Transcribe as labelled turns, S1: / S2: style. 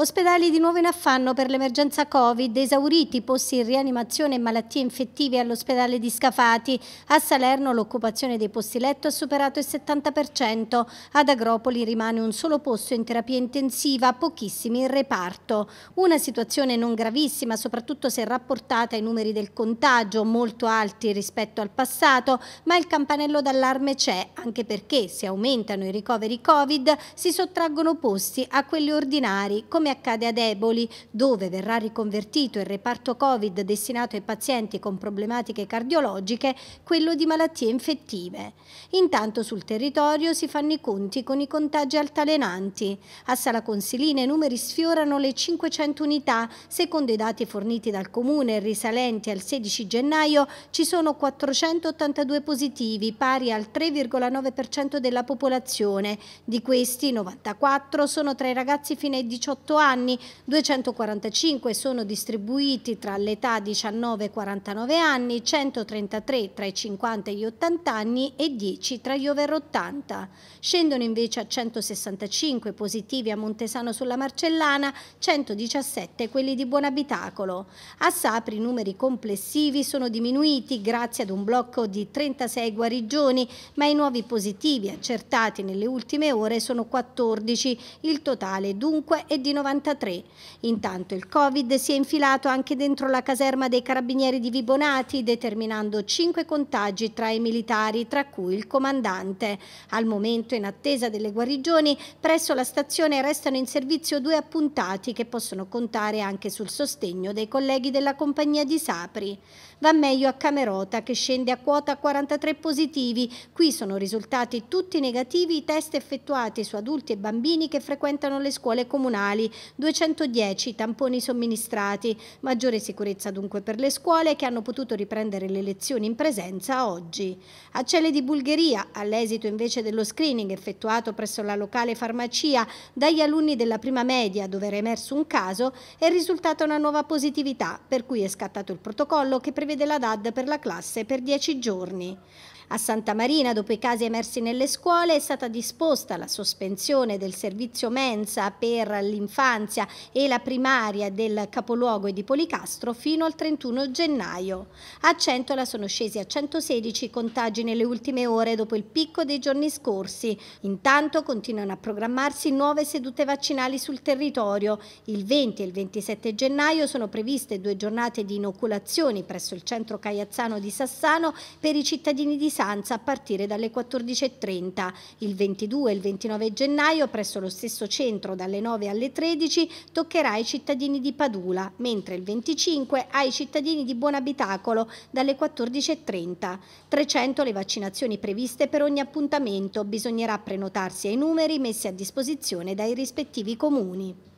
S1: Ospedali di nuovo in affanno per l'emergenza Covid, esauriti posti in rianimazione e malattie infettive all'ospedale di Scafati. A Salerno l'occupazione dei posti letto ha superato il 70%, ad Agropoli rimane un solo posto in terapia intensiva, pochissimi in reparto. Una situazione non gravissima, soprattutto se rapportata ai numeri del contagio, molto alti rispetto al passato, ma il campanello d'allarme c'è, anche perché se aumentano i ricoveri Covid si sottraggono posti a quelli ordinari, come accade ad Eboli, dove verrà riconvertito il reparto Covid destinato ai pazienti con problematiche cardiologiche, quello di malattie infettive. Intanto sul territorio si fanno i conti con i contagi altalenanti. A Sala Consilina i numeri sfiorano le 500 unità. Secondo i dati forniti dal Comune risalenti al 16 gennaio ci sono 482 positivi, pari al 3,9% della popolazione. Di questi 94 sono tra i ragazzi fino ai 18 18 anni, 245 sono distribuiti tra l'età 19 e 49 anni, 133 tra i 50 e gli 80 anni e 10 tra gli over 80. Scendono invece a 165 positivi a Montesano sulla Marcellana, 117 quelli di Buonabitacolo. A Sapri i numeri complessivi sono diminuiti grazie ad un blocco di 36 guarigioni, ma i nuovi positivi accertati nelle ultime ore sono 14. Il totale dunque è di 90. 93. Intanto il Covid si è infilato anche dentro la caserma dei carabinieri di Vibonati, determinando cinque contagi tra i militari, tra cui il comandante. Al momento, in attesa delle guarigioni, presso la stazione restano in servizio due appuntati che possono contare anche sul sostegno dei colleghi della compagnia di Sapri. Va meglio a Camerota che scende a quota 43 positivi. Qui sono risultati tutti negativi i test effettuati su adulti e bambini che frequentano le scuole comunali 210 tamponi somministrati. Maggiore sicurezza dunque per le scuole che hanno potuto riprendere le lezioni in presenza oggi. A Celle di Bulgaria, all'esito invece dello screening effettuato presso la locale farmacia dagli alunni della prima media dove era emerso un caso, è risultata una nuova positività per cui è scattato il protocollo che prevede la DAD per la classe per 10 giorni. A Santa Marina, dopo i casi emersi nelle scuole, è stata disposta la sospensione del servizio mensa per l'infanzia e la primaria del capoluogo e di Policastro fino al 31 gennaio. A Centola sono scesi a 116 contagi nelle ultime ore dopo il picco dei giorni scorsi. Intanto continuano a programmarsi nuove sedute vaccinali sul territorio. Il 20 e il 27 gennaio sono previste due giornate di inoculazioni presso il centro caiazzano di Sassano per i cittadini di Sassano Costanza a partire dalle 14.30. Il 22 e il 29 gennaio presso lo stesso centro dalle 9 alle 13 toccherà ai cittadini di Padula, mentre il 25 ai cittadini di Buonabitacolo dalle 14.30. 300 le vaccinazioni previste per ogni appuntamento. Bisognerà prenotarsi ai numeri messi a disposizione dai rispettivi comuni.